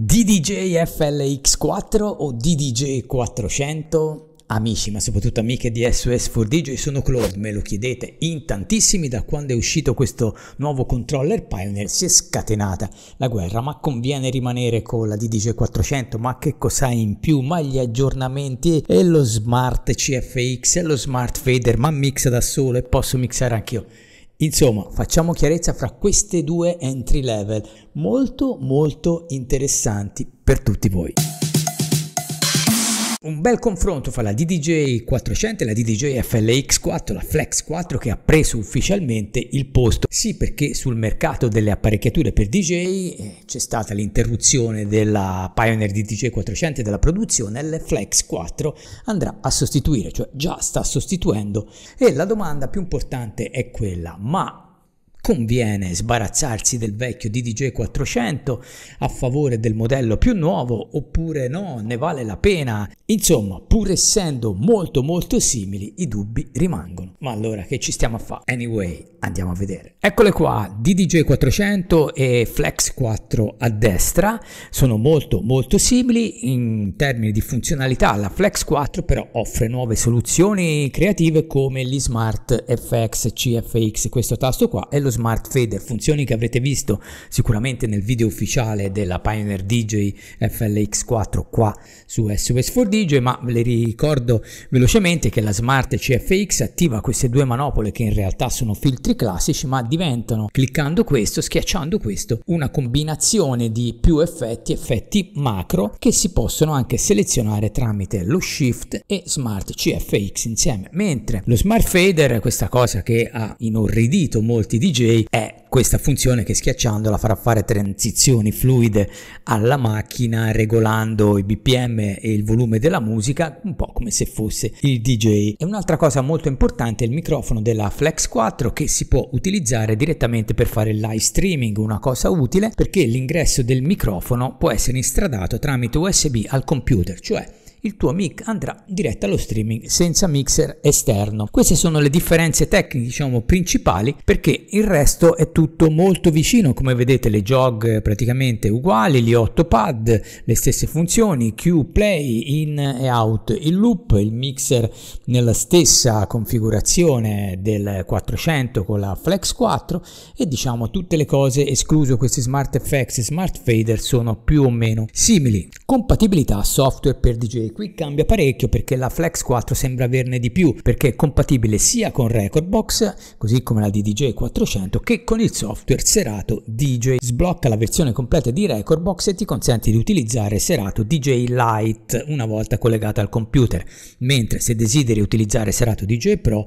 DDJ FLX4 o DDJ 400 amici, ma soprattutto amiche di SOS 4DJ, sono Claude, me lo chiedete in tantissimi da quando è uscito questo nuovo controller Pioneer si è scatenata la guerra, ma conviene rimanere con la DDJ 400, ma che cos'ha in più? Ma gli aggiornamenti e lo Smart CFX e lo Smart Fader, ma mixa da solo e posso mixare anch'io Insomma, facciamo chiarezza fra queste due entry level molto molto interessanti per tutti voi. Un bel confronto fra la DDJ 400 e la DDJ FLX4, la Flex 4 che ha preso ufficialmente il posto. Sì, perché sul mercato delle apparecchiature per DJ eh, c'è stata l'interruzione della Pioneer DDJ 400 e della produzione, e Flex 4 andrà a sostituire, cioè già sta sostituendo. E la domanda più importante è quella, ma conviene sbarazzarsi del vecchio DDJ 400 a favore del modello più nuovo oppure no, ne vale la pena? Insomma, pur essendo molto molto simili, i dubbi rimangono. Ma allora che ci stiamo a fare? Anyway, andiamo a vedere. Eccole qua, DDJ 400 e Flex 4 a destra, sono molto molto simili in termini di funzionalità, la Flex 4 però offre nuove soluzioni creative come gli Smart FX CFX, questo tasto qua e lo Smart Fader, funzioni che avrete visto sicuramente nel video ufficiale della Pioneer DJ FLX4 qua su SOS4DJ, ma ve le ricordo velocemente che la Smart CFX attiva queste due manopole che in realtà sono filtri classici, ma diventano, cliccando questo, schiacciando questo, una combinazione di più effetti, effetti macro, che si possono anche selezionare tramite lo Shift e Smart CFX insieme, mentre lo Smart Fader, questa cosa che ha inorridito molti DJ, DJ è questa funzione che schiacciandola farà fare transizioni fluide alla macchina regolando i bpm e il volume della musica un po' come se fosse il DJ. E un'altra cosa molto importante è il microfono della Flex 4 che si può utilizzare direttamente per fare il live streaming, una cosa utile perché l'ingresso del microfono può essere instradato tramite USB al computer, cioè il tuo mic andrà diretto allo streaming senza mixer esterno. Queste sono le differenze tecniche diciamo principali perché il resto è tutto molto vicino come vedete le jog praticamente uguali, gli 8 pad, le stesse funzioni, Q, play, in e out, il loop, il mixer nella stessa configurazione del 400 con la Flex 4 e diciamo tutte le cose escluso questi smart effects e smart fader sono più o meno simili. Compatibilità software per DJ qui cambia parecchio perché la Flex 4 sembra averne di più perché è compatibile sia con Recordbox, così come la DDJ 400, che con il software Serato DJ. Sblocca la versione completa di Recordbox e ti consente di utilizzare Serato DJ Lite una volta collegata al computer, mentre se desideri utilizzare Serato DJ Pro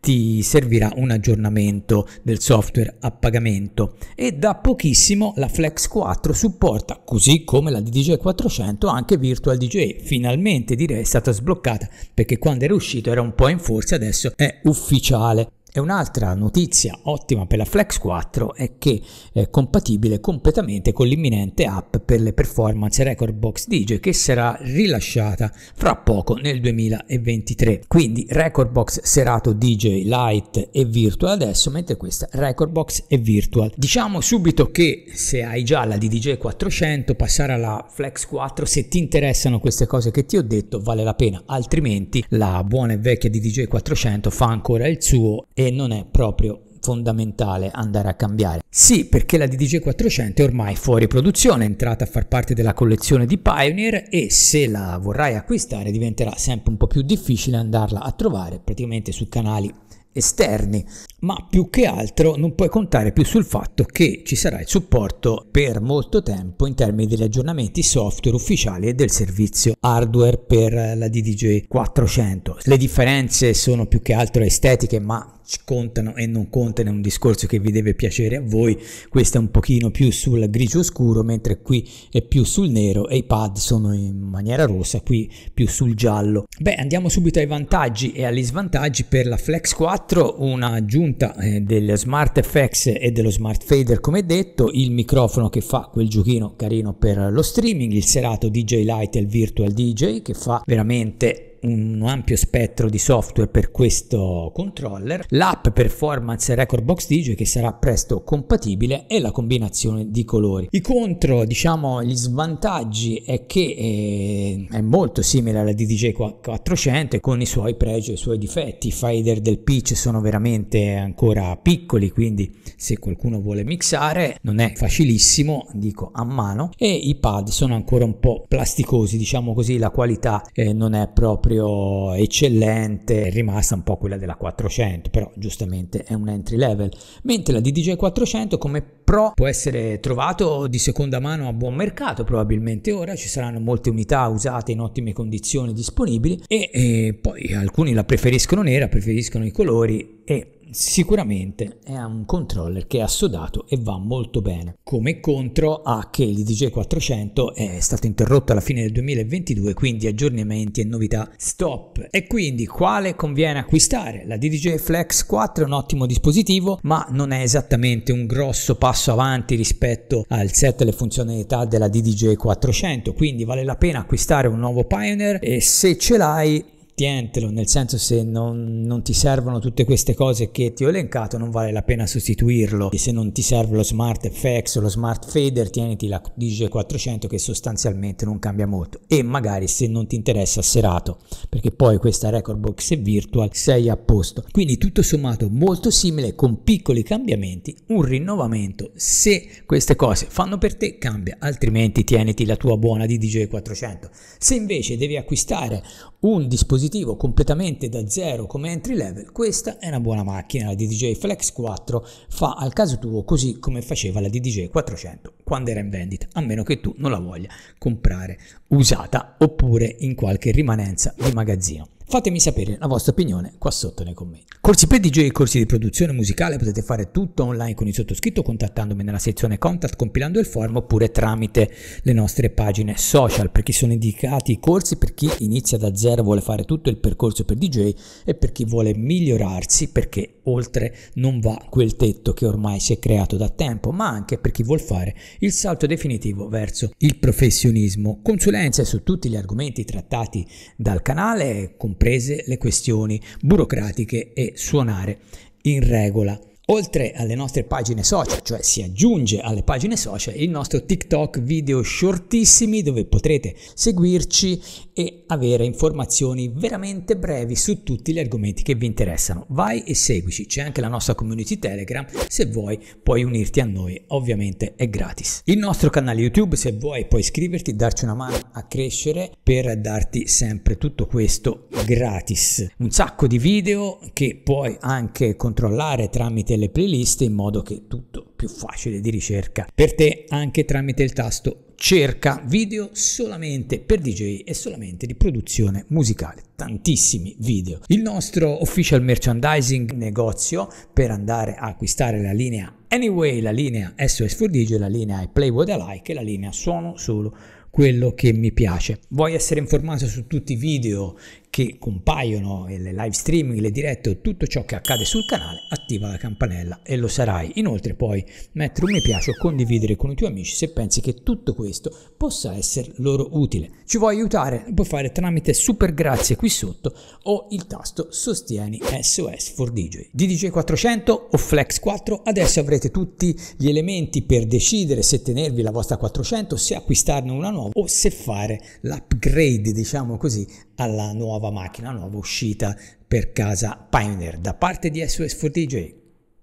ti servirà un aggiornamento del software a pagamento e da pochissimo la Flex 4 supporta, così come la DDJ 400, anche Virtual DJ. Finalmente direi è stata sbloccata perché quando era uscito era un po' in forza, adesso è ufficiale. E un'altra notizia ottima per la Flex 4 è che è compatibile completamente con l'imminente app per le performance Record Box DJ che sarà rilasciata fra poco nel 2023. Quindi Record Box Serato DJ Lite e Virtual adesso, mentre questa Record Box è Virtual. Diciamo subito che se hai già la DDJ 400 passare alla Flex 4 se ti interessano queste cose che ti ho detto vale la pena, altrimenti la buona e vecchia DDJ 400 fa ancora il suo e non è proprio fondamentale andare a cambiare. Sì, perché la DDG400 è ormai fuori produzione, è entrata a far parte della collezione di Pioneer e se la vorrai acquistare diventerà sempre un po' più difficile andarla a trovare praticamente su canali esterni, ma più che altro non puoi contare più sul fatto che ci sarà il supporto per molto tempo in termini degli aggiornamenti software ufficiali e del servizio hardware per la DDG 400. Le differenze sono più che altro estetiche, ma contano e non contano è un discorso che vi deve piacere a voi questo è un pochino più sul grigio scuro mentre qui è più sul nero e i pad sono in maniera rossa qui più sul giallo beh andiamo subito ai vantaggi e agli svantaggi per la flex 4 un'aggiunta eh, del smart fx e dello smart fader come detto il microfono che fa quel giochino carino per lo streaming il serato dj light e il virtual dj che fa veramente un ampio spettro di software per questo controller, l'app Performance Record Box DJ che sarà presto compatibile e la combinazione di colori. I contro, diciamo, gli svantaggi è che eh, è, molto simile alla DDJ 400 con i suoi pregi e i suoi difetti. I fader del pitch sono veramente ancora piccoli, quindi se qualcuno vuole mixare non è facilissimo, dico a mano, e i pad sono ancora un po' plasticosi, diciamo così, la qualità eh, non è proprio proprio eccellente è rimasta un po' quella della 400, però giustamente è un entry level, mentre la DJ 400 come Pro può essere trovato di seconda mano a buon mercato, probabilmente ora ci saranno molte unità usate in ottime condizioni disponibili e, e poi alcuni la preferiscono nera, preferiscono i colori e sicuramente è un controller che è assodato e va molto bene. Come contro ha che il DJ400 è stato interrotto alla fine del 2022, quindi aggiornamenti e novità stop. E quindi quale conviene acquistare? La DJ Flex 4 è un ottimo dispositivo, ma non è esattamente un grosso passo avanti rispetto al set e le funzionalità della DJ 400, quindi vale la pena acquistare un nuovo Pioneer e se ce l'hai tientelo, nel senso se non, non, ti servono tutte queste cose che ti ho elencato non vale la pena sostituirlo e se non ti serve lo Smart FX o lo Smart Fader tieniti la DJ400 che sostanzialmente non cambia molto e magari se non ti interessa serato perché poi questa record box è virtual sei a posto quindi tutto sommato molto simile con piccoli cambiamenti un rinnovamento se queste cose fanno per te cambia altrimenti tieniti la tua buona di DJ400 se invece devi acquistare un dispositivo dispositivo completamente da zero come entry level, questa è una buona macchina, la DDJ Flex 4 fa al caso tuo così come faceva la DDJ 400 quando era in vendita, a meno che tu non la voglia comprare usata oppure in qualche rimanenza di magazzino. Fatemi sapere la vostra opinione qua sotto nei commenti. Corsi per DJ e corsi di produzione musicale potete fare tutto online con il sottoscritto contattandomi nella sezione contact compilando il form oppure tramite le nostre pagine social per chi sono indicati i corsi, per chi inizia da zero vuole fare tutto il percorso per DJ e per chi vuole migliorarsi perché oltre non va quel tetto che ormai si è creato da tempo ma anche per chi vuole fare il salto definitivo verso il professionismo. Consulenze su tutti gli argomenti trattati dal canale, con comprese le questioni burocratiche e suonare in regola. Oltre alle nostre pagine social, cioè si aggiunge alle pagine social il nostro TikTok video shortissimi dove potrete seguirci e avere informazioni veramente brevi su tutti gli argomenti che vi interessano. Vai e seguici, c'è anche la nostra community Telegram, se vuoi puoi unirti a noi, ovviamente è gratis. Il nostro canale YouTube, se vuoi puoi iscriverti, darci una mano a crescere per darti sempre tutto questo gratis. Un sacco di video che puoi anche controllare tramite delle playlist in modo che tutto più facile di ricerca per te anche tramite il tasto cerca video solamente per DJ e solamente di produzione musicale, tantissimi video. Il nostro official merchandising negozio per andare a acquistare la linea Anyway, la linea SOS for DJ, la linea Play What I Like e la linea Suono solo quello che mi piace. Vuoi essere informato su tutti i video che compaiono, le live streaming, le dirette, tutto ciò che accade sul canale? attiva la campanella e lo sarai. Inoltre puoi mettere un mi piace o condividere con i tuoi amici se pensi che tutto questo possa essere loro utile. Ci vuoi aiutare? Lo puoi fare tramite super grazie qui sotto o il tasto sostieni SOS for DJ. DJ 400 o Flex 4 adesso avrete tutti gli elementi per decidere se tenervi la vostra 400, se acquistarne una nuova o se fare l'upgrade diciamo così alla nuova macchina, nuova uscita per casa Pioneer. Da parte di SOS FortiJ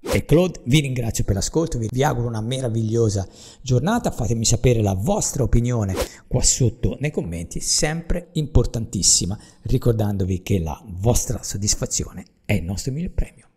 e Claude vi ringrazio per l'ascolto, vi auguro una meravigliosa giornata, fatemi sapere la vostra opinione qua sotto nei commenti, sempre importantissima, ricordandovi che la vostra soddisfazione è il nostro miglior premio.